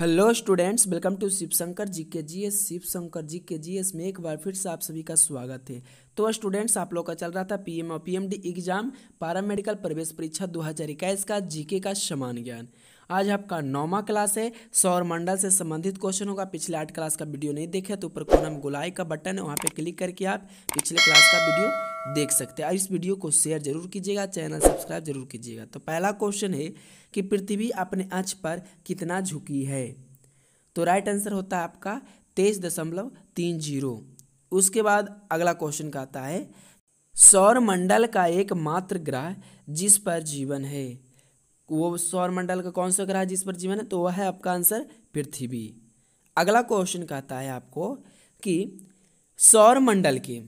hello students welcome to Shivshankar ji के G S Shivshankar ji के G S में एक बार फिर से आप सभी का स्वागत है तो स्टूडेंट्स आप लोग का चल रहा था पीएम और पीएमडी एग्जाम पारा मेडिकल प्रवेश परीक्षा इक्कीस का जीके का समान ज्ञान आज आपका नौवा क्लास है सौर मंडल से संबंधित क्वेश्चन होगा पिछले आठ क्लास का वीडियो नहीं देखे तो ऊपर कोना में गुलाई का बटन है वहाँ पे क्लिक करके आप पिछले क्लास का वीडियो देख सकते हैं और इस वीडियो को शेयर जरूर कीजिएगा चैनल सब्सक्राइब जरूर कीजिएगा तो पहला क्वेश्चन है कि पृथ्वी अपने अच पर कितना झुकी है तो राइट आंसर होता है आपका तेईस दशमलव तीन जीरो उसके बाद अगला क्वेश्चन का आता है सौर मंडल का एकमात्र ग्रह जिस पर जीवन है वो सौर मंडल का कौन सा ग्रह जिस पर जीवन है तो वह है आपका आंसर पृथ्वी अगला क्वेश्चन कहता है आपको कि सौर मंडल के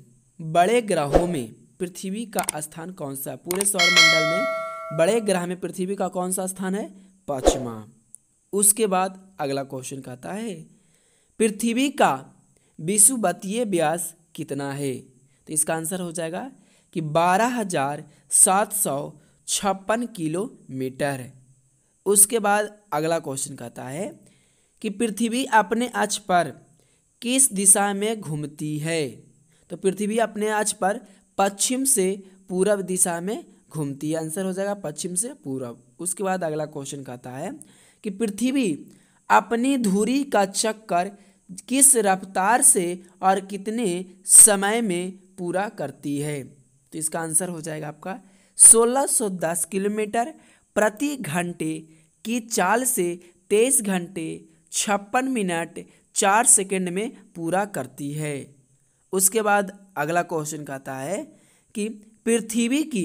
बड़े ग्रहों में पृथ्वी का स्थान कौन सा है पूरे सौर मंडल में बड़े ग्रह में पृथ्वी का कौन सा स्थान है पांचवा उसके बाद अगला क्वेश्चन कहता है पृथ्वी का विश्ववतीय व्यास कितना है तो इसका आंसर हो जाएगा कि बारह हजार सात सौ छप्पन किलोमीटर है उसके बाद अगला क्वेश्चन कहता है कि पृथ्वी अपने अक्ष पर किस दिशा में घूमती है तो पृथ्वी अपने अक्ष पर पश्चिम से पूरब दिशा में घूमती है आंसर हो जाएगा पश्चिम से पूरब उसके बाद अगला क्वेश्चन कहता है कि पृथ्वी अपनी धुरी का चक्कर किस रफ्तार से और कितने समय में पूरा करती है तो इसका आंसर हो जाएगा आपका 1610 किलोमीटर प्रति घंटे की चाल से तेईस घंटे छप्पन मिनट चार सेकेंड में पूरा करती है उसके बाद अगला क्वेश्चन कहता है कि पृथ्वी की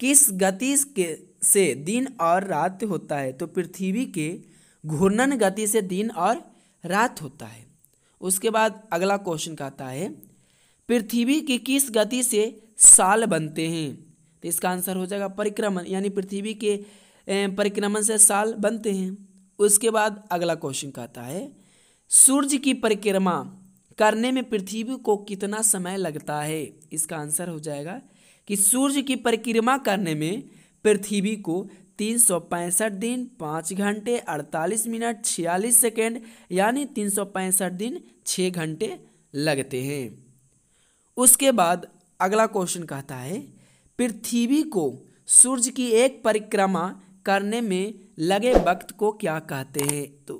किस गति के से दिन और रात होता है तो पृथ्वी के घूर्णन गति से दिन और रात होता है उसके बाद अगला क्वेश्चन कहता है पृथ्वी की किस गति से साल बनते हैं तो इसका आंसर हो जाएगा परिक्रमण यानी पृथ्वी के परिक्रमण से साल बनते हैं उसके बाद अगला क्वेश्चन कहता है सूर्य की परिक्रमा करने में पृथ्वी को कितना समय लगता है इसका आंसर हो जाएगा कि सूर्य की परिक्रमा करने में पृथ्वी को तीन सौ पैंसठ दिन पाँच घंटे अड़तालीस मिनट छियालीस सेकेंड यानी तीन सौ पैंसठ दिन छः घंटे लगते हैं उसके बाद अगला क्वेश्चन कहता है पृथ्वी को सूर्य की एक परिक्रमा करने में लगे वक्त को क्या कहते हैं तो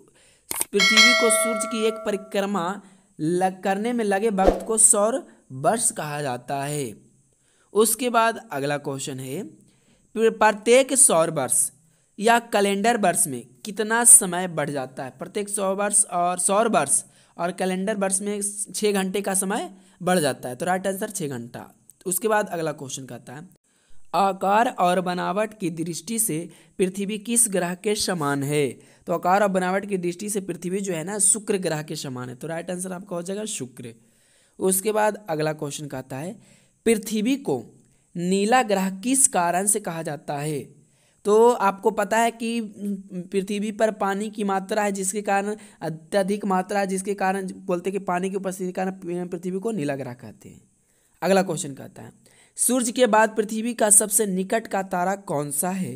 पृथ्वी को सूर्य की एक परिक्रमा लग करने में लगे वक्त को सौर वर्ष कहा जाता है उसके बाद अगला क्वेश्चन है प्रत्येक सौर वर्ष या कैलेंडर वर्ष में कितना समय बढ़ जाता है प्रत्येक सौ वर्ष और सौर वर्ष और कैलेंडर वर्ष में छः घंटे का समय बढ़ जाता है तो राइट आंसर छः घंटा उसके बाद अगला क्वेश्चन कहता है आकार और बनावट की दृष्टि से पृथ्वी किस ग्रह के समान है तो आकार और बनावट की दृष्टि से पृथ्वी जो है ना शुक्र ग्रह के समान है तो राइट आंसर आपका हो जाएगा शुक्र उसके बाद अगला क्वेश्चन कहता है पृथ्वी को नीला ग्रह किस कारण से कहा जाता है तो आपको पता है कि पृथ्वी पर पानी की मात्रा है जिसके कारण अत्यधिक मात्रा है जिसके कारण बोलते हैं कि पानी की उपस्थिति के कारण पृथ्वी को नीला ग्रह कहते हैं अगला क्वेश्चन कहता है सूर्य के बाद पृथ्वी का सबसे निकट का तारा कौन सा है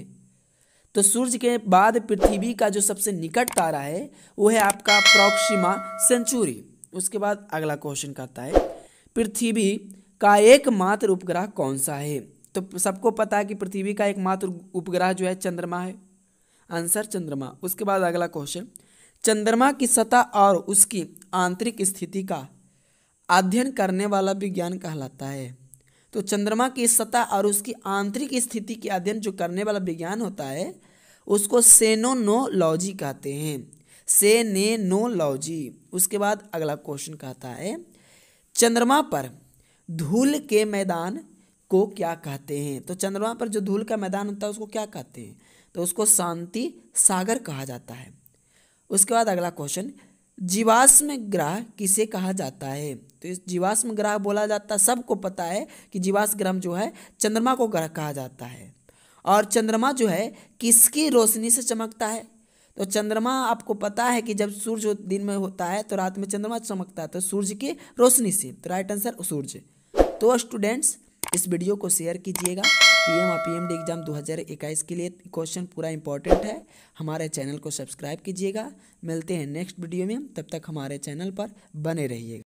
तो सूर्य के बाद पृथ्वी का जो सबसे निकट तारा है वो है आपका प्रोक्सिमा सेंचुरी उसके बाद अगला क्वेश्चन कहता है पृथ्वी का एकमात्र उपग्रह कौन सा है तो सबको पता है कि पृथ्वी का एकमात्र उपग्रह जो है चंद्रमा है आंसर चंद्रमा उसके बाद अगला क्वेश्चन चंद्रमा की सतह और उसकी आंतरिक स्थिति का अध्ययन करने वाला विज्ञान कहलाता है तो चंद्रमा की सतह और उसकी आंतरिक स्थिति के अध्ययन जो करने वाला विज्ञान होता है उसको सेनोनोलॉजी कहते हैं सेनेनोलॉजी उसके बाद अगला क्वेश्चन कहता है चंद्रमा पर धूल के मैदान को क्या कहते हैं तो चंद्रमा पर जो धूल का मैदान होता है उसको क्या कहते हैं तो उसको शांति सागर कहा जाता है उसके बाद अगला क्वेश्चन जीवाश्म ग्रह किसे कहा जाता है तो इस जीवाश्म ग्रह बोला जाता है सबको पता है कि जीवाश्म ग्रह जो है चंद्रमा को ग्रह कहा जाता है और चंद्रमा जो है किसकी रोशनी से चमकता है तो चंद्रमा आपको पता है कि जब सूर्य दिन में होता है तो रात में चंद्रमा चमकता है तो सूर्य की रोशनी से तो राइट आंसर सूर्य तो स्टूडेंट्स इस वीडियो को शेयर कीजिएगा पीएम और पीएमडी एग्जाम 2021 के लिए क्वेश्चन पूरा इंपॉर्टेंट है हमारे चैनल को सब्सक्राइब कीजिएगा मिलते हैं नेक्स्ट वीडियो में तब तक हमारे चैनल पर बने रहिएगा